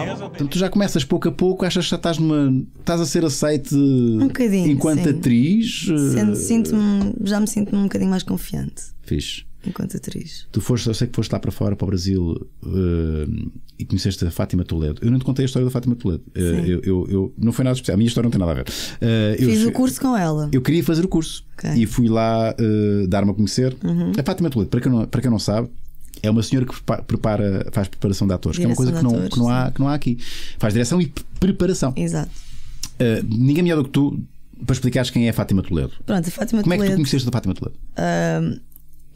Legal. Portanto, tu já começas pouco a pouco, achas que já estás numa. estás a ser aceite um enquanto sim. atriz. Eh, sinto -me, já me sinto um bocadinho mais confiante. Fixe. Enquanto atriz. Tu foste, eu sei que foste lá para fora, para o Brasil, uh, e conheceste a Fátima Toledo. Eu não te contei a história da Fátima Toledo. Uh, eu, eu, eu, não foi nada especial. A minha história não tem nada a ver. Uh, Fiz eu, o curso com ela. Eu queria fazer o curso. Okay. E fui lá dar-me a conhecer. Uhum. A Fátima Toledo, para quem não, para quem não sabe, é uma senhora que prepara, faz preparação de atores, direção que é uma coisa que não, atores, que, não há, que não há aqui. Faz direção e preparação. Exato. Uh, ninguém melhor do que tu para explicares quem é a Fátima Toledo. Pronto, a Fátima Como Toledo. Como é que tu conheceste a Fátima Toledo?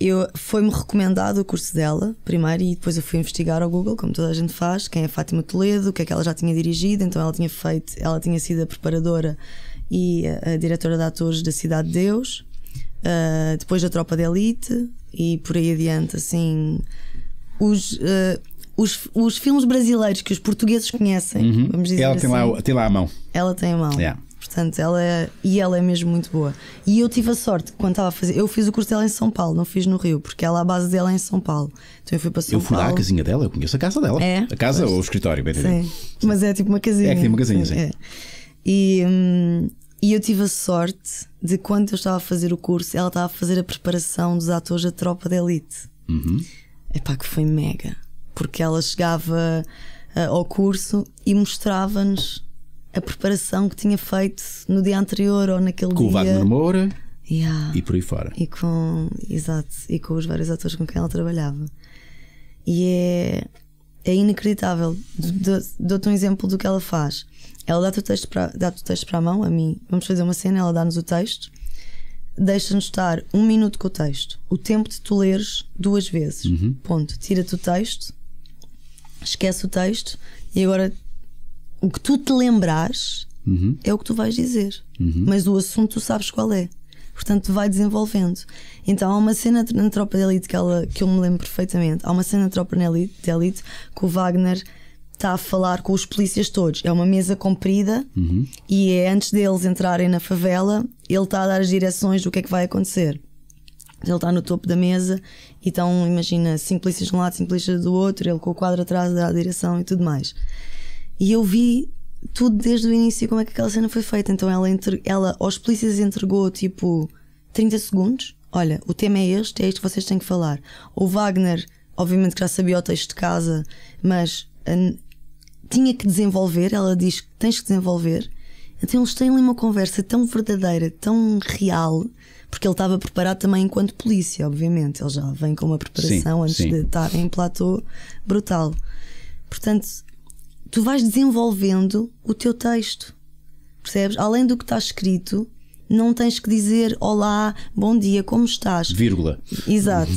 eu, foi-me recomendado o curso dela, primeiro, e depois eu fui investigar ao Google, como toda a gente faz, quem é a Fátima Toledo, o que é que ela já tinha dirigido. Então ela tinha feito, ela tinha sido a preparadora e a, a diretora de atores da Cidade de Deus Uh, depois a Tropa de Elite e por aí adiante, assim. Os. Uh, os, os filmes brasileiros que os portugueses conhecem, uhum. vamos dizer ela assim. Ela tem lá, assim. tem lá a mão. Ela tem a mão. Yeah. Portanto, ela é, e ela é mesmo muito boa. E eu tive a sorte, quando estava a fazer, eu fiz o curso dela em São Paulo, não fiz no Rio, porque ela, a base dela é em São Paulo. Então eu fui para São Paulo. Eu fui Paulo. lá à casinha dela, eu conheço a casa dela. É? A casa pois. ou o escritório, bem Sim. Sim. Mas é tipo uma é, casinha. É que tem uma casinha, sim. sim. É. E, hum, e eu tive a sorte de quando eu estava a fazer o curso, ela estava a fazer a preparação dos atores da tropa de elite. Uhum. Epá, que foi mega. Porque ela chegava uh, ao curso e mostrava-nos a preparação que tinha feito no dia anterior ou naquele com dia. Com o Wagner Moura yeah. e por aí fora. E com, exato, e com os vários atores com quem ela trabalhava. E é, é inacreditável. Dou-te um exemplo do que ela faz. Ela dá-te o texto para dá o texto para a mão, a mim. Vamos fazer uma cena, ela dá-nos o texto, deixa-nos estar um minuto com o texto, o tempo de tu leres duas vezes. Uhum. Ponto. Tira-te o texto, esquece o texto e agora o que tu te lembrares uhum. é o que tu vais dizer. Uhum. Mas o assunto tu sabes qual é. Portanto, vai desenvolvendo. Então, há uma cena na Tropa de Elite que, ela, que eu me lembro perfeitamente. Há uma cena na Tropa de Elite, de Elite que o Wagner está a falar com os polícias todos. É uma mesa comprida uhum. e é antes deles entrarem na favela, ele está a dar as direções do que é que vai acontecer. Ele está no topo da mesa e estão, imagina, cinco polícias de um lado, cinco polícias do outro, ele com o quadro atrás dá a direção e tudo mais. E eu vi tudo desde o início como é que aquela cena foi feita. Então ela, entre, ela aos polícias entregou tipo 30 segundos. Olha, o tema é este, é isto que vocês têm que falar. O Wagner, obviamente que já sabia o texto de casa, mas hum, tinha que desenvolver, ela diz que tens que desenvolver. Então eles têm ali uma conversa tão verdadeira, tão real, porque ele estava preparado também enquanto polícia, obviamente. Ele já vem com uma preparação sim, antes sim. de estar em platô brutal. Portanto, tu vais desenvolvendo o teu texto, percebes? Além do que está escrito, não tens que dizer olá, bom dia, como estás? Vírgula. Exato.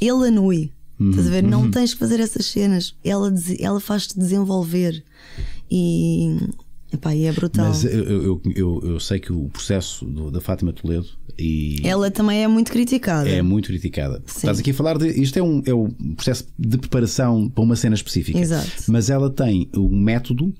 Ele anui. Estás a uhum, ver? Não uhum. tens que fazer essas cenas. Ela, ela faz-te desenvolver. E, epá, e é brutal. Mas eu, eu, eu, eu sei que o processo do, da Fátima Toledo. E ela também é muito criticada. É muito criticada. Estás aqui a falar de. Isto é um, é um processo de preparação para uma cena específica. Exato. Mas ela tem um método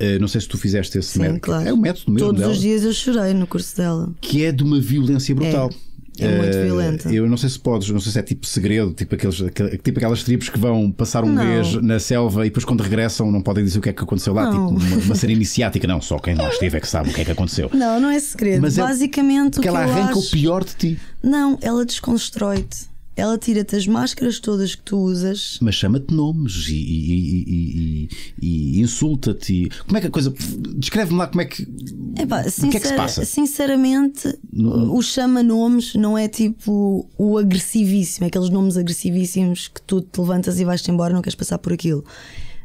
eh, não sei se tu fizeste esse Sim, método. Claro. É o método mesmo. Todos dela, os dias eu chorei no curso dela. Que é de uma violência brutal. É. É muito violenta. Eh, violento. Eu não sei se podes, não sei se é tipo segredo, tipo, aqueles, tipo aquelas tribos que vão passar um não. mês na selva e depois quando regressam não podem dizer o que é que aconteceu lá, tipo, não. tipo uma, uma série iniciática. Não, só quem lá esteve é que sabe o que é que aconteceu. Não, não é segredo. Mas é Basicamente, ela, o que ela arranca acho... o pior de ti. Não, ela desconstrói-te ela tira-te as máscaras todas que tu usas. Mas chama-te nomes e, e, e, e insulta-te. Como é que a coisa. Descreve-me lá como é que. Epá, sincer... o que é que se passa? Sinceramente, no... o chama nomes não é tipo o agressivíssimo, é aqueles nomes agressivíssimos que tu te levantas e vais-te embora, não queres passar por aquilo.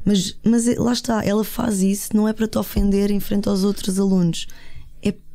Mas, mas lá está, ela faz isso, não é para te ofender em frente aos outros alunos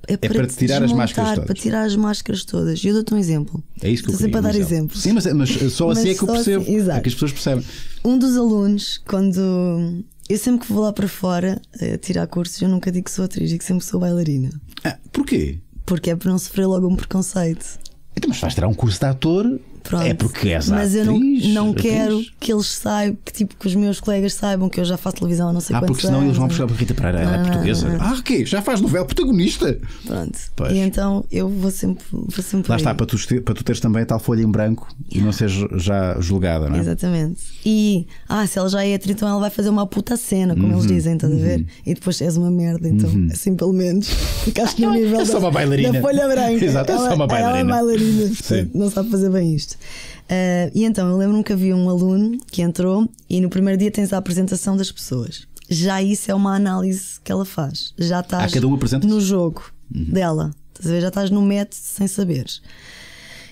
é, é para, para tirar as máscaras todas. Para tirar as máscaras todas. Eu dou-te um exemplo. É isso que Estou eu sempre a dar exemplos. Sim, mas, é, mas só assim mas assim é que eu percebo. Assim, exato. É que as pessoas percebem. Um dos alunos, quando. Eu sempre que vou lá para fora a eh, tirar cursos, eu nunca digo que sou atriz, digo que sempre sou bailarina. Ah, porquê? Porque é para não sofrer logo um preconceito. Então, mas vais tirar um curso de ator Pronto. É porque és Mas eu não, não quero que eles saibam, que, tipo, que os meus colegas saibam que eu já faço televisão não sei ah, porque senão anos. eles vão buscar para né? Rita Pereira, é não, é portuguesa. Não, não, ah, que Já faz novela protagonista. Pronto. Pois. E então eu vou sempre. Vou sempre Lá está, para tu, para tu teres também a tal folha em branco e não seres já julgada, não é? Exatamente. E, ah, se ela já é atriz, então ela vai fazer uma puta cena, como uhum. eles dizem, estás uhum. a ver? Uhum. E depois és uma merda, então, uhum. assim pelo menos. Ficaste no então, nível. É só uma bailarina. Da folha branca. Exato, é só uma bailarina. Ela, é uma bailarina. Sim. Não sabe fazer bem isto. Uh, e então eu lembro-me que havia um aluno que entrou e no primeiro dia tens a apresentação das pessoas. Já isso é uma análise que ela faz. Já estás um no jogo uhum. dela. Já estás no método sem saberes.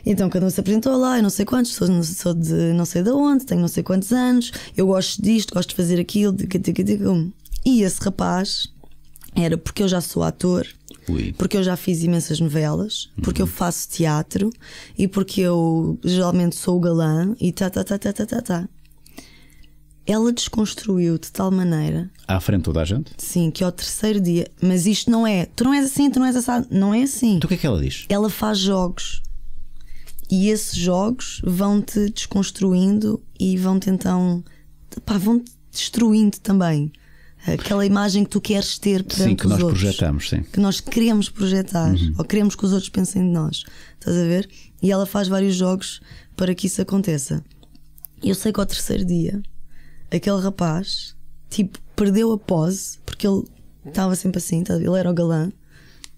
Então cada um se apresentou lá, eu não sei quantos, sou, sou de não sei de onde, tenho não sei quantos anos, eu gosto disto, gosto de fazer aquilo, E esse rapaz era porque eu já sou ator, Ui. porque eu já fiz imensas novelas, porque uhum. eu faço teatro e porque eu geralmente sou o galã e tá, tá, tá, tá, tá, tá, tá. Ela desconstruiu de tal maneira. À frente toda a gente? Sim, que ao terceiro dia. Mas isto não é. Tu não és assim, tu não és assim. Não é assim. Então o que é que ela diz? Ela faz jogos. E esses jogos vão-te desconstruindo e vão-te então. Pá, vão-te destruindo também. Aquela imagem que tu queres ter perante sim, que nós outros, projetamos, sim. Que nós queremos projetar, uhum. ou queremos que os outros pensem de nós. Estás a ver? E ela faz vários jogos para que isso aconteça. Eu sei que ao terceiro dia, aquele rapaz, tipo, perdeu a pose, porque ele estava sempre assim, tá ele era o galã,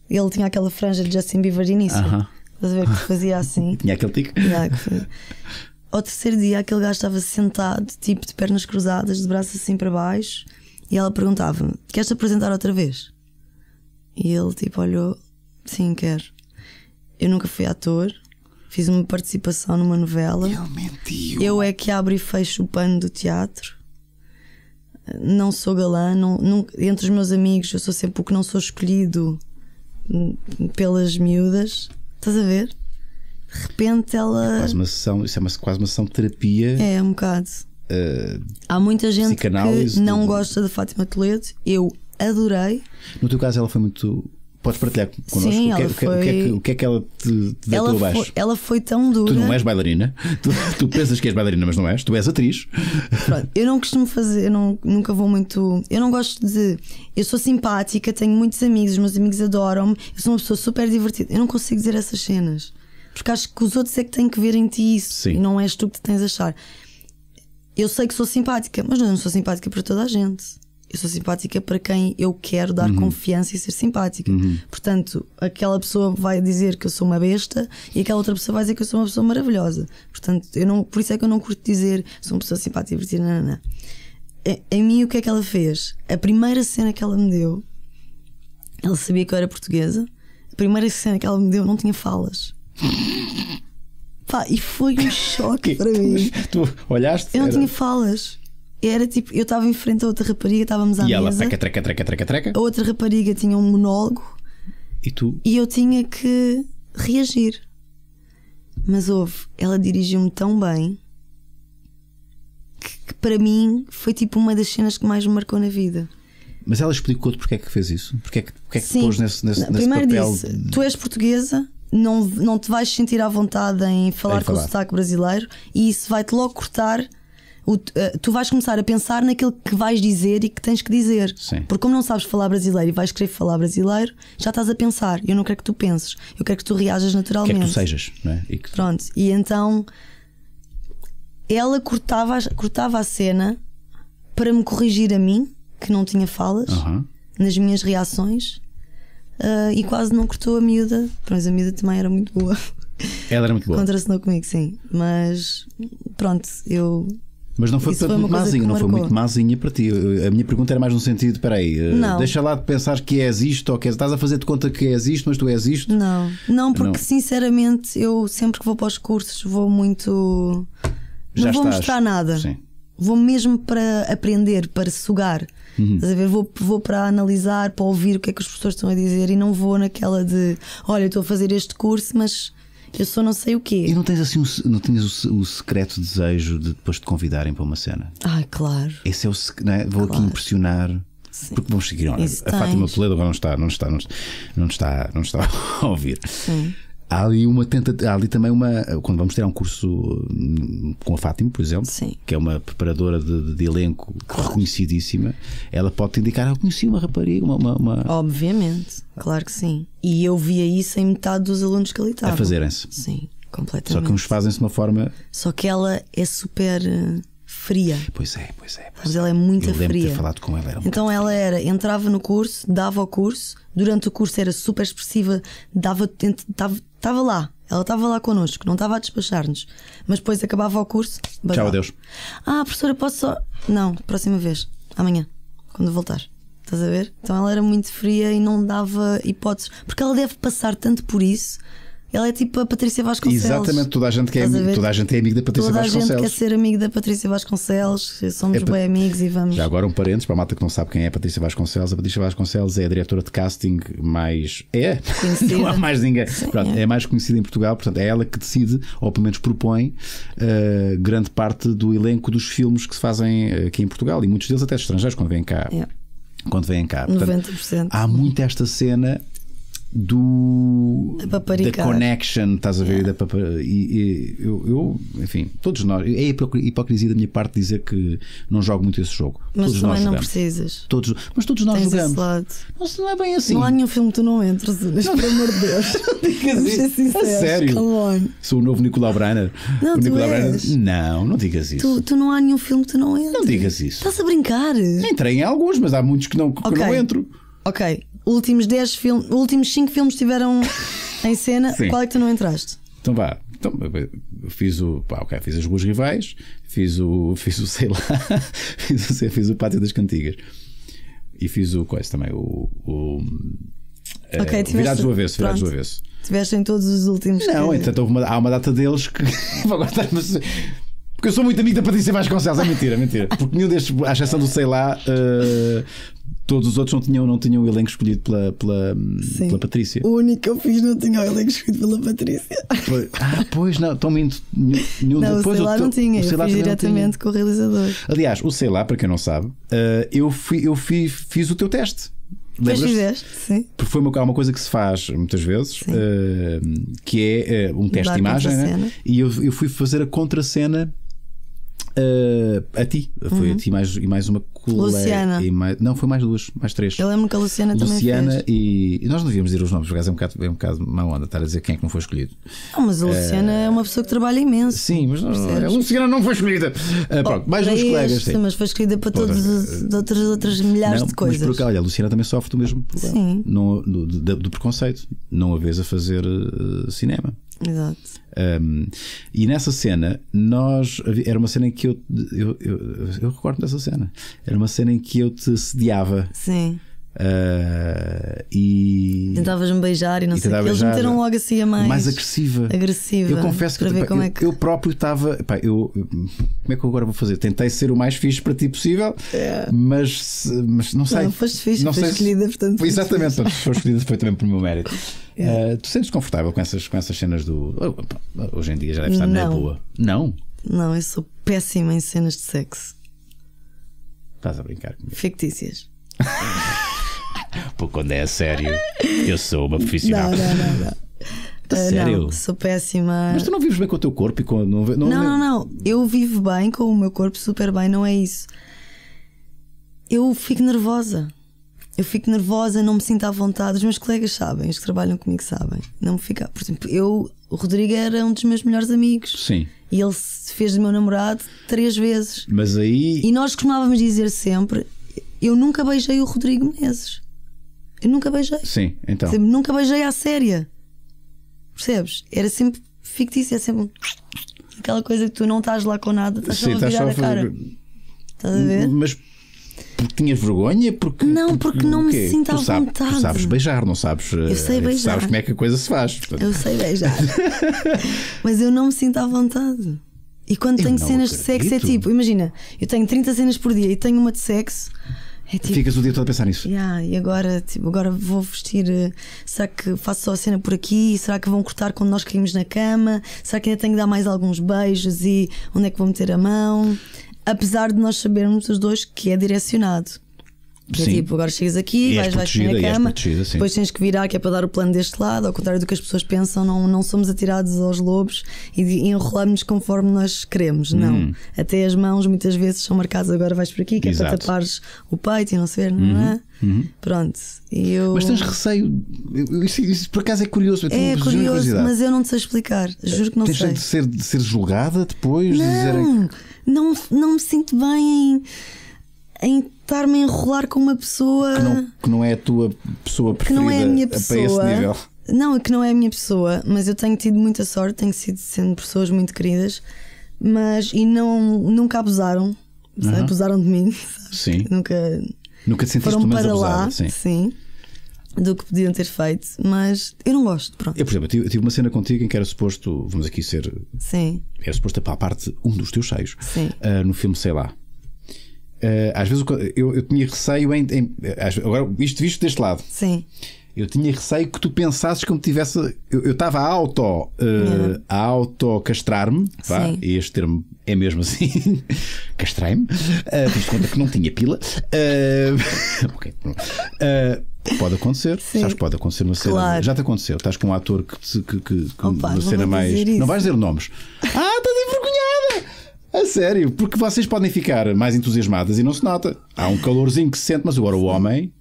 ele tinha aquela franja de Justin Bieber de início. Uh -huh. Estás a ver que fazia assim. tinha aquele tico. Ao terceiro dia, aquele gajo estava sentado, tipo de pernas cruzadas, de braço assim para baixo, e ela perguntava-me: Queres apresentar outra vez? E ele tipo olhou: Sim, quero. Eu nunca fui ator, fiz uma participação numa novela. Ele mentiu. Eu é que abro e fecho o pano do teatro. Não sou galã, não, entre os meus amigos eu sou sempre o que não sou escolhido pelas miúdas. Estás a ver? De repente ela. É quase uma sessão, isso é uma, quase uma sessão de terapia. É, um bocado. Há muita gente que não do... gosta da Fátima Toledo. Eu adorei. No teu caso, ela foi muito. Podes partilhar connosco Sim, o, que, foi... o, que é, é-, é que, o que é que ela te, te ela deu foi, abaixo? Ela foi tão dura. Tu não és bailarina. Tu, tu, pensas que és bailarina, mas não és. Tu és atriz. Pronto, eu não costumo fazer. Eu não, nunca vou muito. Eu não gosto de. Eu sou simpática, tenho muitos amigos, os meus amigos adoram-me. Eu sou uma pessoa super divertida. Eu não consigo dizer essas cenas. Porque acho que os outros é que têm que ver em ti isso. Sim. E não és tu que te tens a achar eu sei que sou simpática, mas não sou simpática para toda a gente. Eu sou simpática para quem eu quero dar uhum. confiança e ser simpática. Uhum. Portanto, aquela pessoa vai dizer que eu sou uma besta e aquela outra pessoa vai dizer que eu sou uma pessoa maravilhosa. Portanto, eu não, por isso é que eu não curto dizer sou uma pessoa simpática e divertida. Não, não, não. em mim, o que é que ela fez? A primeira cena que ela me deu, ela sabia que eu era portuguesa. A primeira cena que ela me deu não tinha falas. Pá, e foi um choque para mim. Tu olhaste? Eu não era... tinha falas. Era tipo, eu estava em frente a outra rapariga, estávamos à e mesa. E ela treca, treca, treca, treca, treca. A outra rapariga tinha um monólogo. E tu? E eu tinha que reagir. Mas houve, ela dirigiu-me tão bem que, que, para mim foi tipo uma das cenas que mais me marcou na vida. Mas ela explicou-te porque é que fez isso? Porque é que, porque é que pôs nesse, nesse, Primeiro nesse papel? Disse, tu és portuguesa, não, não te vais sentir à vontade em falar, em falar. com o sotaque brasileiro e isso vai-te logo cortar. O, eh, tu vais começar a pensar naquilo que vais dizer e que tens que dizer. Sim. Porque, como não sabes falar brasileiro e vais querer falar brasileiro, já estás a pensar. Eu não quero que tu penses, eu quero que tu reajas naturalmente. Quero que tu sejas, não é? E que... Pronto, e então ela cortava, cortava a cena para me corrigir a mim, que não tinha falas, nas minhas reações uh, e quase não cortou a miúda, mas a miúda também era muito boa. Ela era muito boa. Contracenou comigo, sim. Mas pronto, eu mas não foi, Isso tanto mazinha, não foi muito mazinha para ti. A minha pergunta era mais no sentido: espera ah, não. deixa lá de pensar que és isto ou que és, estás a fazer de conta que és isto, mas tu és isto. Não, não, porque não. sinceramente eu sempre que vou para os cursos vou muito. Já não vou estás. mostrar nada. Sim. Vou mesmo para aprender, para sugar. Uhum. Estás a ver? Vou, vou para analisar, para ouvir o que é que as pessoas estão a dizer e não vou naquela de olha, estou a fazer este curso, mas eu só não sei o quê. E não tens assim não tens o, o, secreto desejo de depois te convidarem para uma cena? Ah, claro. Esse é o é? Vou claro. aqui impressionar. Sim. Porque vamos seguir. Olha, a Fátima Toledo agora não está, não está, não está, não está, não está a ouvir. Sim há ali uma tentativa, ali também uma. Quando vamos ter um curso hum, com a Fátima, por exemplo, Sim. que é uma preparadora de, de elenco claro. reconhecidíssima, ela pode te indicar, ah, eu conheci uma rapariga, uma, uma, uma... Obviamente, claro que sim. E eu via isso em metade dos alunos que ali estavam. A fazerem-se. Sim, completamente. Só que uns fazem-se de uma forma. Só que ela é super eh, fria. Pois é, pois é. Pois mas ela é, é muito fria. Ter falado com ela, era então ela era, entrava no curso, dava o curso, durante o curso era super expressiva, dava, estava, lá. Ela estava lá connosco, não estava a despachar-nos. Mas depois acabava o curso. Tchau, adeus. Ah, professora, posso só. Não, próxima vez. Amanhã, quando voltar. Estás a ver? Então ela era muito fria e não dava hipóteses. Porque ela deve passar tanto por isso ela é tipo a Patrícia Vasconcelos. Exatamente, toda a gente, quer, é a toda a gente é amiga da Patrícia toda Vasconcelos. Toda a gente quer ser amiga da Patrícia Vasconcelos, somos é, bem amigos e vamos. Já agora um parênteses para a malta que não sabe quem é a Patrícia Vasconcelos. A Patrícia Vasconcelos é a diretora de casting mais. É? Conhecida. não há mais ninguém. Sim, Pronto, é. é. mais conhecida em Portugal, portanto é ela que decide, ou pelo menos propõe, uh, grande parte do elenco dos filmes que se fazem eh, aqui em Portugal e muitos deles até estrangeiros quando vêm cá. É. Quando vêm cá. Portanto, 90%. Há muito esta cena do da connection, estás a ver? Yeah. Da papa, e, e eu, eu, enfim, todos nós, é hipocrisia da minha parte dizer que não jogo muito esse jogo. Mas todos nós não precisas. Todos, mas todos nós Tens jogamos. Mas não é bem assim. Não há nenhum filme que tu não entres, não pelo amor de Deus. digas isso. A é sério. Sou o novo Nicolau Brainer. Não, o Nicolau Brainer. Não, não digas isso. Tu, tu, não há nenhum filme que tu não entres. Não digas isso. Estás a brincar. Entrei em alguns, mas há muitos que não, que okay. não entro. Ok, últimos 10 filmes, últimos 5 filmes tiveram em cena, Sim. qual é que tu não entraste? Então vá, então, fiz o. Pá, fiz as ruas rivais, fiz o. Fiz o, sei lá, fiz o, fiz o Pátio das Cantigas. E fiz o quais também, o. o eh, tiveste, virados do avesso, virados pronto, do Tiveste em todos os últimos. Não, que... uma, há uma data deles que. vou Porque eu sou muito amigo da Patrícia Vasconcelos, é mentira, é mentira. Porque nenhum destes, à exceção do sei lá, uh, Todos os outros não tinham, não tinham o elenco escolhido pela, pela, Sim. pela Patrícia. O único que eu fiz não tinha o elenco escolhido pela Patrícia. Pois, ah, pois não, estão indo. não, depois, o sei lá não tinha, eu fiz diretamente com o realizador. Aliás, o sei lá, para quem não sabe, uh, eu, fui, eu fui, fiz o teu teste. Lembras? Fizeste, sim. Porque foi uma, uma coisa que se faz muitas vezes, uh, que é uh, um teste de imagem, né? e eu, eu fui fazer a contracena uh, a ti. Foi uhum. a ti mais, e mais uma Luciana. E mais, não, foi mais duas, mais três. Eu lembro que a Luciana, Luciana também Luciana E, nós não devíamos dizer os nomes, porque é um bocado, é um bocado má onda estar a dizer quem é que não foi escolhido. Não, mas a Luciana é, é uma pessoa que trabalha imenso. Sim, mas não, a Luciana não foi escolhida. Eh, pronto, mais dois colegas. Sim, mas foi escolhida para todas as eh, outras, milhares não, de coisas. Mas porque, olha, a Luciana também sofre do mesmo problema. Sim. Não, do, do, do preconceito. Não a vês a fazer uh, cinema. Exato. Um, e nessa cena, nós. Era uma cena em que eu. Eu, eu, eu recordo dessa cena. Era uma cena em que eu te sediava. Sim. Uh, e tentavas-me beijar e não e sei o que. Eles meteram logo assim a mais, mais agressiva. agressiva. Eu confesso que, ver como eu, é que eu próprio estava. Eu, como é que eu agora vou fazer? Tentei ser o mais fixe para ti possível, é. mas, mas não sei. Não, foste fixe, não foste sei escolhida, se, portanto. Foi exatamente, portanto, foi escolhida, foi também por meu mérito. É. Uh, tu sentes confortável com essas, com essas cenas do. Hoje em dia já deve estar não. na boa. Não? Não, eu sou péssima em cenas de sexo. Estás a brincar comigo. Fictícias. Porque quando é sério, eu sou uma profissional. Não, não, não. não. Tá sério? Não, sou péssima. Mas tu não vives bem com o teu corpo e com. Não, não, não, não. Eu vivo bem com o meu corpo, super bem, não é isso. Eu fico nervosa. Eu fico nervosa, não me sinto à vontade. Os meus colegas sabem, os que trabalham comigo sabem. Não me fica. Por exemplo, eu, o Rodrigo era um dos meus melhores amigos. Sim. E ele se fez de meu namorado três vezes. Mas aí. E nós costumávamos dizer sempre: eu nunca beijei o Rodrigo Menezes. Eu nunca beijei. Sim, então. Sempre, nunca beijei à séria. Percebes? Era sempre fictício, era é sempre aquela coisa que tu não estás lá com nada, estás Sim, a virar a, a cara. Estás a ver? Mas porque tinhas vergonha? Porque, não, porque não me sinto à vontade. Sabes, tu sabes beijar, não sabes? Eu eh, sei é beijar. Sabes como é que a coisa se faz. Portanto. Eu sei beijar. Mas eu não me sinto à vontade. E quando eu tenho cenas acredito. de sexo é tipo, imagina, eu tenho 30 cenas por dia e tenho uma de sexo é tipo, Ficas o dia todo a pensar nisso. Yeah, e agora, tipo, agora vou vestir. Eh, será que faço só a cena por aqui? Será que vão cortar quando nós caímos na cama? Será que ainda tenho que dar mais alguns beijos? E onde é que vou meter a mão? Apesar de nós sabermos os dois que é direcionado. Que tipo, é tipo, agora chegas aqui, e vais, vais para a minha cama, depois tens que virar, que é para dar o plano deste lado, ao contrário do que as pessoas pensam, não, não somos atirados aos lobos e enrolamos-nos conforme nós queremos, hum. não. Até as mãos muitas vezes são marcadas, agora vais para aqui, que Exato. é para tapares o peito e não sei, não uhum. é? Uhum. Pronto, eu... Mas tens receio? Isso, isso, por acaso é curioso. É, é curioso, mas eu não te sei explicar. Juro que não tens sei. Tens de ser, de ser julgada depois? Não, de dizer... É não, não me sinto bem em em estar-me a enrolar com uma pessoa que não, que não, é a tua pessoa preferida que não é a minha pessoa. Para esse nível. Não, que não é a minha pessoa, mas eu tenho tido muita sorte, tenho sido sendo pessoas muito queridas, mas e não nunca abusaram, uhum. abusaram de mim. Sim. Nunca nunca te sentiste foram para lá, sim. sim. Do que podiam ter feito, mas eu não gosto. Pronto. Eu, por exemplo, eu tive uma cena contigo em que era suposto, vamos aqui ser. Sim. Era suposto para a parte um dos teus cheios, Sim. Uh, no filme, sei lá, eh, às vezes eu, eu tinha receio em, em, agora isto visto deste lado. Sim. Eu tinha receio que tu pensasses que eu me tivesse. Eu estava a auto. Uh, eh, yeah. a auto-castrar-me. Este termo é mesmo assim. Castrei-me. Uh, fiz conta que não tinha pila. Uh, okay. uh, pode acontecer. Sim. Sabes, pode acontecer numa claro. cena. Já te aconteceu. Estás com um ator que. que, que, que Opa, cena mais. Isso. Não vais dizer nomes. Ah, estás envergonhado! A sério, porque vocês podem ficar mais entusiasmadas e não se nota. Há um calorzinho que se sente, mas agora o homem.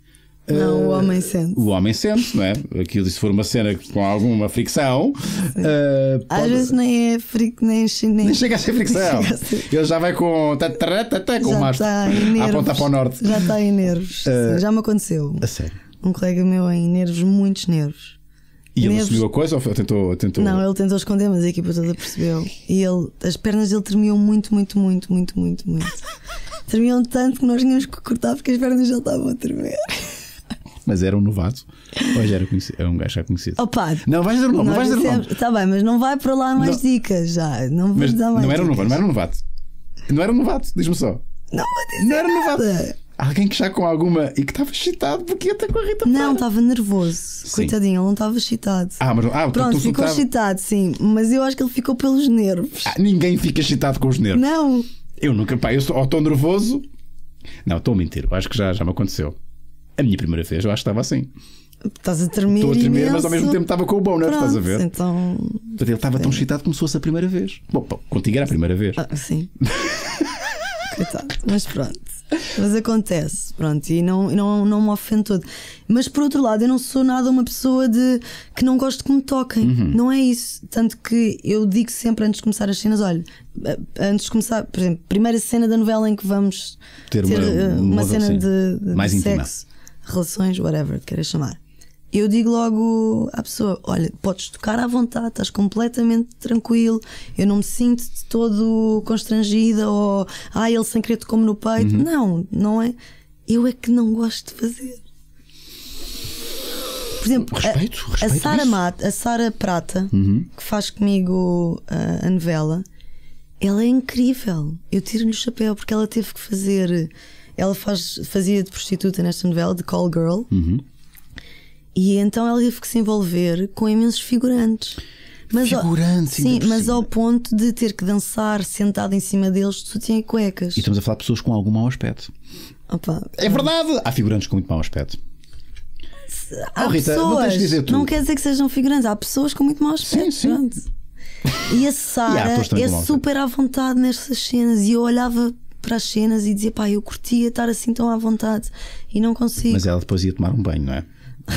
Não, uh, o eh, homem sente. O homem sente, não é? Aquilo, se for uma cena com alguma fricção. Uh, pode... Às vezes nem é fric, nem, é nem chega a ser fricção. ser... Ele já vai com. com já Está em nervos, a para o norte. Já está em nervos. Uh, já me aconteceu. A sério. Um colega meu em nervos, muitos nervos. E ele assumiu a coisa ou tentou, tentou. Não, ele tentou esconder, mas a equipa toda percebeu. E ele, as pernas dele tremiam muito, muito, muito, muito, muito, muito. tremiam tanto que nós tínhamos que cortar porque as pernas dele estavam a tremer. Mas era um novato. Ou já era, era é um gajo já conhecido. Opa, oh, não, vais dizer o nome, não vais dizer o nome. Está bem, mas não vai para lá mais não. dicas já. Não vamos dar mais não era, um novato, não era um novato. Não era um novato, diz-me só. Não, não era um novato alguém que já com alguma. e que estava excitado porque ia com a Rita Não, estava nervoso. Sim. Coitadinho, ele não estava excitado. Ah, mas ah, então Pronto, tu, ficou tava... excitado, sim. Mas eu acho que ele ficou pelos nervos. Ah, ninguém fica excitado com os nervos. Não. Eu nunca, pá, eu sou estou nervoso. Não, estou a mentir. Eu acho que já, já me aconteceu. A minha primeira vez, eu acho que estava assim. Estás a tremer. Estou a tremer, imenso. mas ao mesmo tempo estava com o bom, não é? Estás a ver? Então. Ele estava tão excitado como se fosse a primeira vez. Bom, contigo era a primeira vez. Ah, sim. Coitado, mas pronto. Mas acontece, pronto, e não, não, não me ofende todo. Mas por outro lado, eu não sou nada uma pessoa de que não gosto que me toquem, uhum. não é isso. Tanto que eu digo sempre antes de começar as cenas: olha, antes de começar, por exemplo, primeira cena da novela em que vamos ter, ter uma, eh, uma, uma, cena de, de, mais de sexo, relações, whatever, queiras chamar eu digo logo à pessoa: olha, podes tocar à vontade, estás completamente tranquilo, eu não me sinto de todo constrangida ou ah, ele sem querer te como no peito. Uhum. Não, não é. Eu é que não gosto de fazer. Por exemplo, respeito, a, respeito a Sara Mata, a Sara Prata, uhum. que faz comigo a, eh, a novela, ela é incrível. Eu tiro-lhe o chapéu porque ela teve que fazer. Ela faz, fazia de prostituta nesta novela, de Call Girl. Uhum e então ela teve que se envolver com imensos figurantes. Mas figurantes, ao, Sim, mas ao ponto de ter que dançar sentada em cima deles tu tinha cuecas. E estamos a falar de pessoas com algum mau aspecto. Opa, é verdade! Há figurantes com muito mau aspecto. Há oh, Rita, pessoas, não tens de dizer Não quer dizer que sejam figurantes, há pessoas com muito mau aspecto. Sim, sim. E a Sara é super à vontade nestas cenas. E eu olhava para as cenas e dizia, pá, eu curtia estar assim tão à vontade e não consigo. Mas ela depois ia tomar um banho, não é?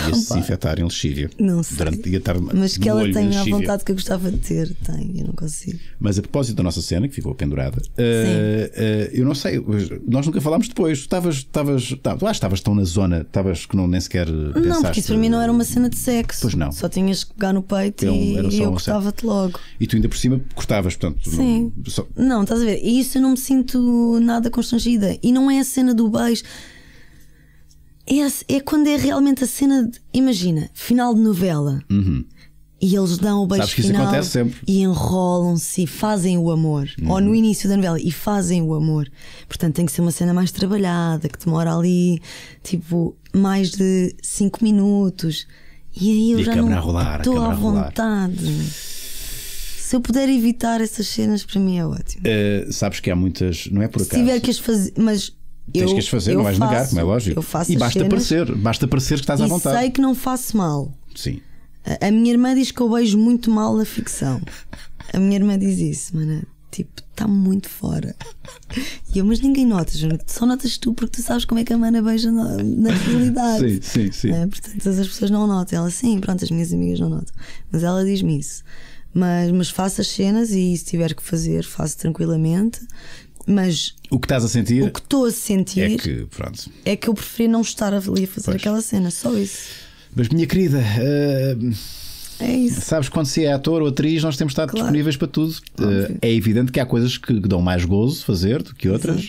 ia se infectar em lexívia. Não sei. Durante, ia estar Mas que ela tenha a vontade que eu gostava de ter, tem, eu não consigo. Mas a propósito da nossa cena, que ficou pendurada, uh, uh, eu não sei, nós nunca falámos depois. Tu estavas, estavas, estavas, tá, ah, estavas tão na zona, estavas que não nem sequer. Não, porque isso para mim não era uma cena de sexo. Pois não. Só tinhas que pegar no peito eu, e, e eu um gostava-te logo. E tu ainda por cima cortavas portanto. Sim. Não, só... não estás a ver? E isso eu não me sinto nada constrangida. E não é a cena do beijo. É, é quando é realmente a cena de. Imagina, final de novela. Uhum. E eles dão o beijo Sabes final e enrolam-se e fazem o amor. Uhum. Ou no início da novela e fazem o amor. Portanto, tem que ser uma cena mais trabalhada, que demora ali tipo mais de 5 minutos. E aí eu e já não estou à vontade. Se eu puder evitar essas cenas, para mim é ótimo. Uh, sabes que há muitas, não é por acaso. Se tiver que as fazer, mas Tens eu, que as fazer, não vais faço, negar, como é lógico. Eu faço e basta parecer, basta parecer que estás à vontade. sei que não faço mal. Sim. A, a, minha irmã diz que eu beijo muito mal na ficção. A minha irmã diz isso, mano. Tipo, está muito fora. E eu, mas ninguém nota, só notas tu porque tu sabes como é que a mana beija na, na realidade. Sim, sim, sim. É, portanto, as pessoas não notam. Ela, sim, pronto, as minhas amigas não notam. Mas ela diz-me isso. Mas, mas faço as cenas e se tiver que fazer, faço tranquilamente. Mas o que estás a sentir? O que estou a sentir é que, pronto. é que eu preferi não estar ali a fazer pois. aquela cena, só isso. Mas, minha querida, uh é isso. Sabes, quando se é ator ou atriz, nós temos de estar claro. disponíveis para tudo. Eh, é evidente que há coisas que, dão mais gozo fazer do que outras.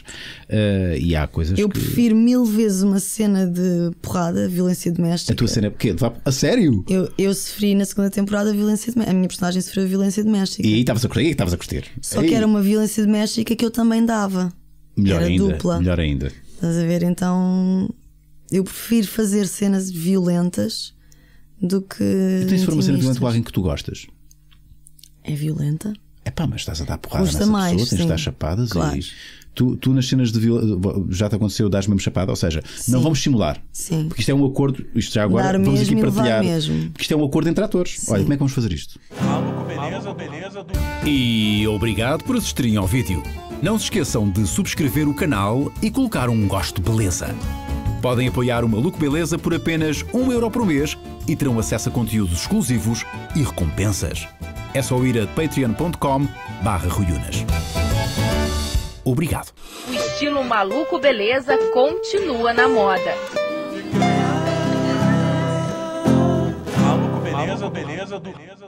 Uh, e há coisas Eu que... prefiro mil vezes uma cena de porrada, violência doméstica. A tua cena, porque é a sério? Eu, eu sofri na segunda temporada violência doméstica. A minha personagem sofreu violência doméstica. E aí estavas a curtir? Estavas a curtir. Só aí. que era uma violência doméstica que eu também dava. Melhor era ainda. Dupla. Melhor ainda. Estás a ver? Então eu prefiro fazer cenas violentas do que. E tens de formar uma linguagem que tu gostas? É violenta. É pá, mas estás a dar porrada Custa nessa mais, pessoa, tens sim. de dar chapadas claro. e. Tu, tu nas cenas de violência já te aconteceu, dás mesmo chapada, ou seja, sim. não vamos simular. Sim. Porque isto é um acordo, isto já agora dar vamos aqui partilhar. Mesmo. Porque isto é um acordo entre atores. Sim. Olha, como é que vamos fazer isto? Algo beleza, beleza E obrigado por assistirem ao vídeo. Não se esqueçam de subscrever o canal e colocar um gosto beleza. Podem apoiar o Maluco Beleza por apenas euro por mês e terão acesso a conteúdos exclusivos e recompensas. É só ir a patreon.com barra Obrigado. O estilo maluco beleza continua na moda. Maluco beleza, beleza, beleza.